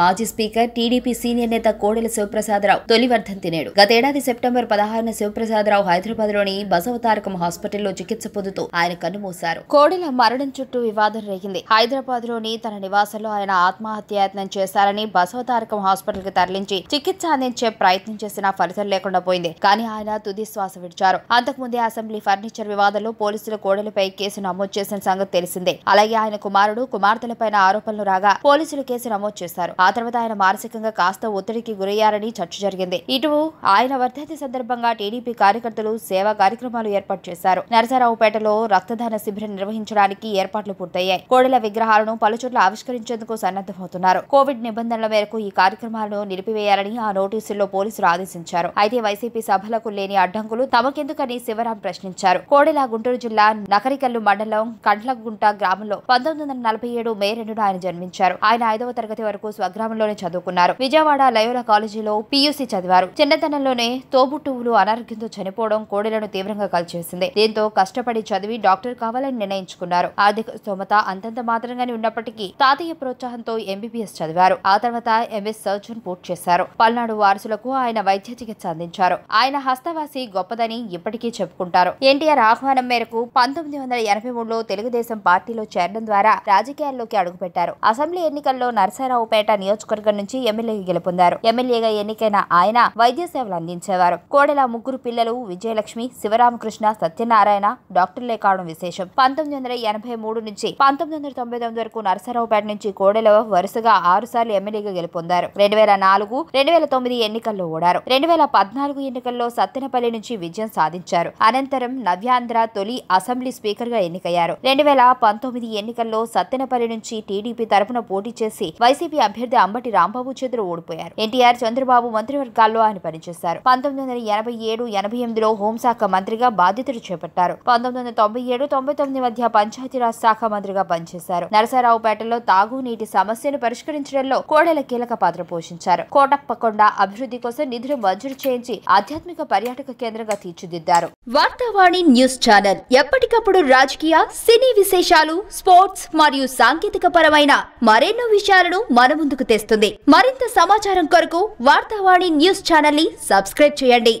మాజీ speaker TDP senior నేత కోడెల శివప్రసాదరావు తొలివర్ధం తినేడు గతేడాది సెప్టెంబర్ పదహారున శివప్రసాదరావు హైదరాబాద్ లోని బసవతారకం హాస్పిటల్లో చికిత్స పొందుతూ ఆయన కన్నుమూశారు కోడెల మరణం చుట్టూ వివాదం రేగింది హైదరాబాద్ లోని తన నివాసంలో ఆయన ఆత్మహత్యాయత్నం చేశారని బసవతారకం హాస్పిటల్ కి తరలించి చికిత్స అందించే ప్రయత్నం చేసినా ఫలితం లేకుండా పోయింది కానీ ఆయన తుది శ్వాస విడిచారు అంతకుముందే అసెంబ్లీ ఫర్నిచర్ వివాదంలో పోలీసులు కోడెలపై కేసు నమోదు చేసిన సంగతి తెలిసిందే అలాగే ఆయన కుమారుడు కుమార్తెలపైన ఆరోపణలు రాగా పోలీసులు కేసు నమోదు చేశారు ఆ తర్వాత ఆయన మానసికంగా కాస్త ఒత్తిడికి గురయ్యారని చర్చ జరిగింది ఇటు ఆయన వర్ధంతి సందర్భంగా టీడీపీ కార్యకర్తలు సేవా కార్యక్రమాలు ఏర్పాటు చేశారు నరసరావుపేటలో రక్తదాన శిబిరం నిర్వహించడానికి ఏర్పాట్లు పూర్తయ్యాయి కోడెల విగ్రహాలను పలుచోట్ల ఆవిష్కరించేందుకు సన్నద్దమవుతున్నారు కోవిడ్ నిబంధనల మేరకు ఈ కార్యక్రమాలను నిలిపివేయాలని ఆ నోటీసుల్లో పోలీసులు ఆదేశించారు అయితే వైసీపీ సభలకు లేని అడ్డంకులు తమకెందుకని శివరాం ప్రశ్నించారు కోడెల గుంటూరు జిల్లా నకరికల్లు మండలం కండ్లగుంట గ్రామంలో పంతొమ్మిది వందల నలభై ఏడు మే రెండున ఆయన జన్మించారు ఆయన ఐదవ తరగతి వరకు స్వ స్వగ్రామంలోనే చదువుకున్నారు విజయవాడ లయోల కాలేజీలో పీయూసీ చదివారు చిన్నతనంలోనే తోబుట్టువులు అనారోగ్యంతో చనిపోవడం కోడెలను తీవ్రంగా కలిచేసింది దీంతో కష్టపడి చదివి డాక్టర్ కావాలని నిర్ణయించుకున్నారు ఆర్థిక స్తోమత అంతంత మాత్రంగానే ఉన్నప్పటికీ తాతయ్య ప్రోత్సాహంతో ఎంబీబీఎస్ చదివారు ఆ తర్వాత ఎంఎస్ సర్జన్ పూర్తి చేశారు పల్నాడు వారసులకు ఆయన వైద్య చికిత్స అందించారు ఆయన హస్తవాసి గొప్పదని ఇప్పటికీ చెప్పుకుంటారు ఎన్టీఆర్ ఆహ్వానం మేరకు పంతొమ్మిది వందల ఎనభై మూడులో తెలుగుదేశం పార్టీలో చేరడం ద్వారా రాజకీయాల్లోకి అడుగుపెట్టారు అసెంబ్లీ ఎన్నికల్లో నరసరావుపేట నియోజకవర్గం నుంచి ఎమ్మెల్యేగా గెలుపొందారు ఎమ్మెల్యేగా ఎన్నికైన ఆయన వైద్య సేవలు అందించేవారు కోడెల ముగ్గురు పిల్లలు విజయలక్ష్మి శివరామకృష్ణ సత్యనారాయణ డాక్టర్లే కావడం విశేషం పంతొమ్మిది వందల ఎనభై మూడు నుంచి పంతొమ్మిది వందల తొంభై తొమ్మిది వరకు నరసరావుపేట నుంచి కోడెల వరుసగా ఆరు సార్లు ఎమ్మెల్యేగా గెలుపొందారు రెండు వేల నాలుగు రెండు వేల తొమ్మిది ఎన్నికల్లో ఓడారు రెండు వేల పద్నాలుగు ఎన్నికల్లో సత్తెనపల్లి నుంచి విజయం సాధించారు అనంతరం నవ్యాంధ్ర తొలి అసెంబ్లీ స్పీకర్ గా ఎన్నికయ్యారు రెండు వేల పంతొమ్మిది ఎన్నికల్లో సత్తెనపల్లి నుంచి టీడీపీ తరఫున పోటీ చేసి వైసీపీ అభ్యర్థి అభ్యర్థి అంబటి రాంబాబు చేతులు ఓడిపోయారు ఎన్టీఆర్ చంద్రబాబు మంత్రివర్గాల్లో ఆయన పనిచేశారు పంతొమ్మిది వందల ఎనభై ఏడు ఎనభై ఎనిమిదిలో హోంశాఖ మంత్రిగా బాధ్యతలు చేపట్టారు పంతొమ్మిది వందల తొంభై ఏడు తొంభై తొమ్మిది మధ్య పంచాయతీరాజ్ శాఖ మంత్రిగా పనిచేశారు నరసరావుపేటలో తాగునీటి సమస్యను పరిష్కరించడంలో కోడెల కీలక పాత్ర పోషించారు కోటప్పకొండ అభివృద్ధి కోసం నిధులు మంజూరు చేయించి ఆధ్యాత్మిక పర్యాటక కేంద్రంగా తీర్చిదిద్దారు వార్తావాణి న్యూస్ ఛానల్ ఎప్పటికప్పుడు రాజకీయ సినీ విశేషాలు స్పోర్ట్స్ మరియు సాంకేతిక పరమైన మరెన్నో విషయాలను మన ముందు ముందుకు తెస్తుంది మరింత సమాచారం కొరకు వార్తావాణి న్యూస్ ఛానల్ ని సబ్స్క్రైబ్ చేయండి